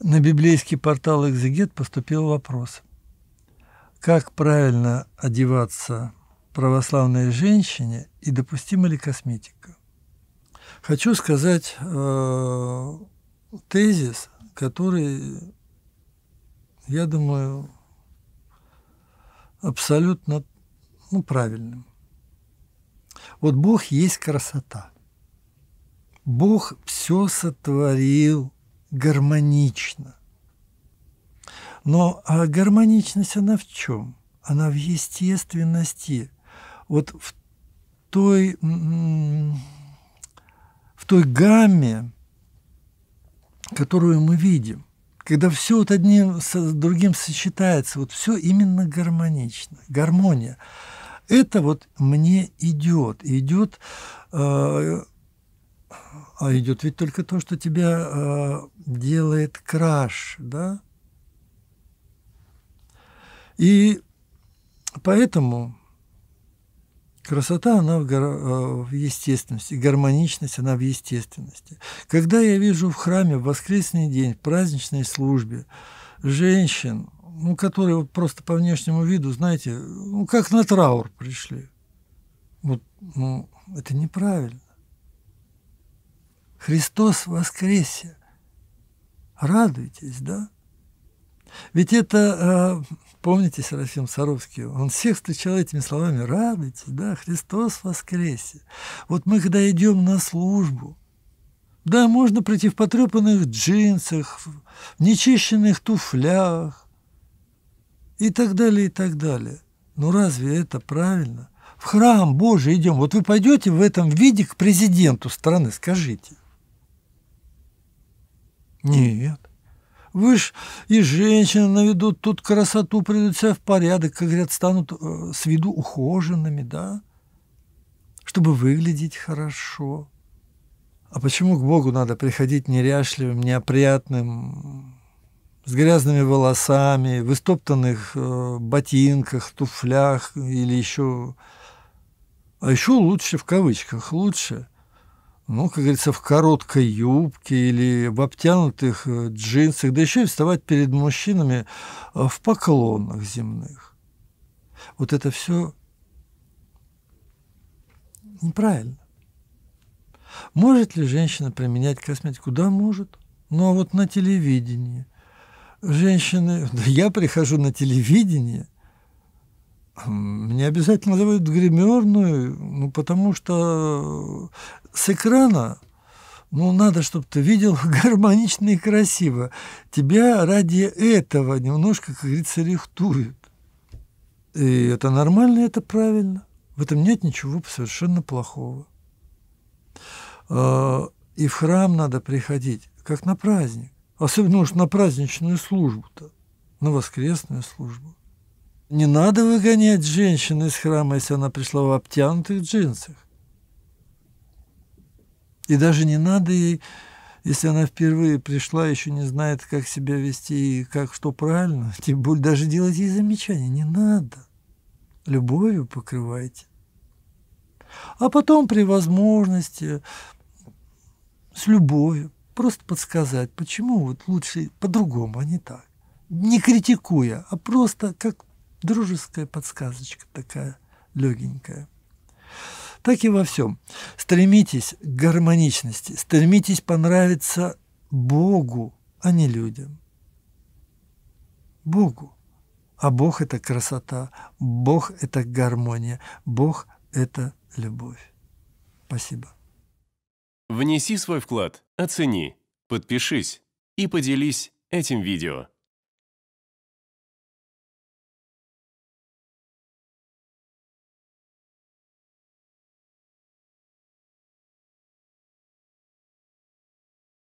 На библейский портал «Экзегет» поступил вопрос, как правильно одеваться православной женщине и допустима ли косметика. Хочу сказать э, тезис, который, я думаю, абсолютно ну, правильным. Вот Бог есть красота. Бог все сотворил гармонично. Но а гармоничность она в чем? Она в естественности, вот в той, в той гамме, которую мы видим, когда все вот одним с другим сочетается, вот все именно гармонично, гармония. Это вот мне идет, идет а, а идет ведь только то, что тебя э, делает краш, да? И поэтому красота, она в, гор... Э, в естественности, гармоничность, она в естественности. Когда я вижу в храме в воскресный день, в праздничной службе женщин, ну, которые вот просто по внешнему виду, знаете, ну, как на траур пришли. Вот, ну, это неправильно. Христос воскресе! Радуйтесь, да? Ведь это, э, помните, Серафим Саровский, он всех встречал этими словами, радуйтесь, да, Христос воскресе. Вот мы, когда идем на службу, да, можно прийти в потрепанных джинсах, в нечищенных туфлях и так далее, и так далее. Но разве это правильно? В храм Божий идем. Вот вы пойдете в этом виде к президенту страны, скажите – нет. Вы ж и женщины наведут тут красоту, придут себя в порядок, как говорят, станут э, с виду ухоженными, да? Чтобы выглядеть хорошо. А почему к Богу надо приходить неряшливым, неопрятным, с грязными волосами, в истоптанных э, ботинках, туфлях или еще... А еще лучше, в кавычках, лучше – ну, как говорится, в короткой юбке или в обтянутых э, джинсах, да еще и вставать перед мужчинами э, в поклонах земных. Вот это все неправильно. Может ли женщина применять косметику? Да, может. Ну а вот на телевидении женщины... Да я прихожу на телевидение, мне обязательно зовут гримерную, ну, потому что с экрана, ну, надо, чтобы ты видел гармонично и красиво. Тебя ради этого немножко, как говорится, рихтуют. И это нормально, это правильно. В этом нет ничего совершенно плохого. А, и в храм надо приходить, как на праздник. Особенно уж на праздничную службу-то, на воскресную службу. Не надо выгонять женщину из храма, если она пришла в обтянутых джинсах. И даже не надо ей, если она впервые пришла, еще не знает, как себя вести и как что правильно, тем более даже делать ей замечания не надо. Любовью покрывайте. А потом при возможности с любовью просто подсказать, почему вот лучше по-другому, а не так. Не критикуя, а просто как дружеская подсказочка такая легенькая так и во всем. Стремитесь к гармоничности, стремитесь понравиться Богу, а не людям. Богу. А Бог – это красота, Бог – это гармония, Бог – это любовь. Спасибо. Внеси свой вклад, оцени, подпишись и поделись этим видео.